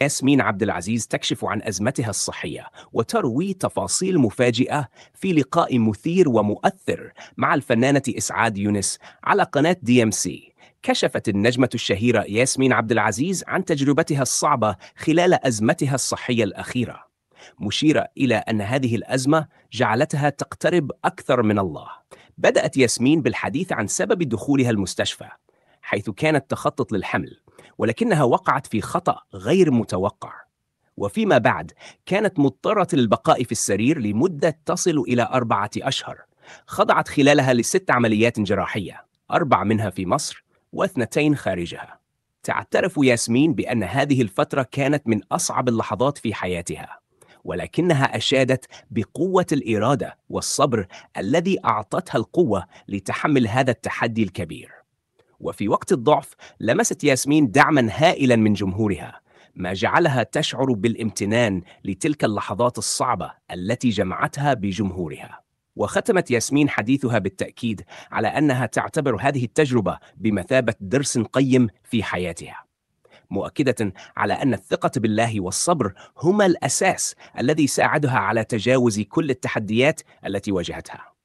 ياسمين عبد العزيز تكشف عن ازمتها الصحيه وتروي تفاصيل مفاجئه في لقاء مثير ومؤثر مع الفنانه اسعاد يونس على قناه دي ام سي كشفت النجمة الشهيرة ياسمين عبد العزيز عن تجربتها الصعبة خلال أزمتها الصحية الأخيرة، مشيرة إلى أن هذه الأزمة جعلتها تقترب أكثر من الله. بدأت ياسمين بالحديث عن سبب دخولها المستشفى، حيث كانت تخطط للحمل، ولكنها وقعت في خطأ غير متوقع وفيما بعد كانت مضطرة للبقاء في السرير لمدة تصل إلى أربعة أشهر خضعت خلالها لست عمليات جراحية أربع منها في مصر واثنتين خارجها تعترف ياسمين بأن هذه الفترة كانت من أصعب اللحظات في حياتها ولكنها أشادت بقوة الإرادة والصبر الذي أعطتها القوة لتحمل هذا التحدي الكبير وفي وقت الضعف لمست ياسمين دعما هائلا من جمهورها ما جعلها تشعر بالامتنان لتلك اللحظات الصعبه التي جمعتها بجمهورها وختمت ياسمين حديثها بالتاكيد على انها تعتبر هذه التجربه بمثابه درس قيم في حياتها مؤكده على ان الثقه بالله والصبر هما الاساس الذي ساعدها على تجاوز كل التحديات التي واجهتها